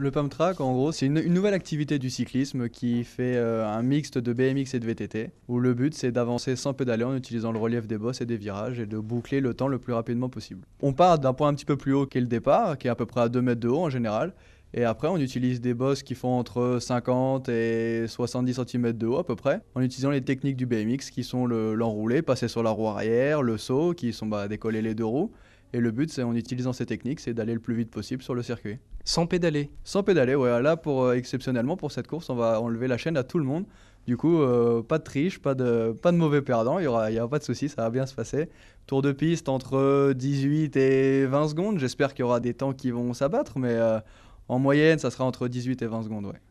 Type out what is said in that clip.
Le pump track, en gros, c'est une, nouvelle activité du cyclisme qui fait euh, un mixte de BMX et de VTT, où le but c'est d'avancer sans pédaler en utilisant le relief des bosses et des virages et de boucler le temps le plus rapidement possible. On part d'un point un petit peu plus haut qu'est le départ, qui est à peu près à 2 mètres de haut en général, et après, on utilise des bosses qui font entre 50 et 70 cm de haut à peu près, en utilisant les techniques du BMX qui sont l'enroulé, passer sur la roue arrière, le saut, qui sont bah, décoller les deux roues. Et le but, c'est en utilisant ces techniques, c'est d'aller le plus vite possible sur le circuit. Sans pédaler. Sans pédaler, ouais. Là, pour, euh, exceptionnellement, pour cette course, on va enlever la chaîne à tout le monde. Du coup, euh, pas de triche, pas de, pas de mauvais perdant. Il n'y aura, y aura pas de souci, ça va bien se passer. Tour de piste entre 18 euh, et 20 secondes. J'espère qu'il y aura des temps qui vont s'abattre, mais en moyenne, ça sera entre 18 et 20 secondes, ouais.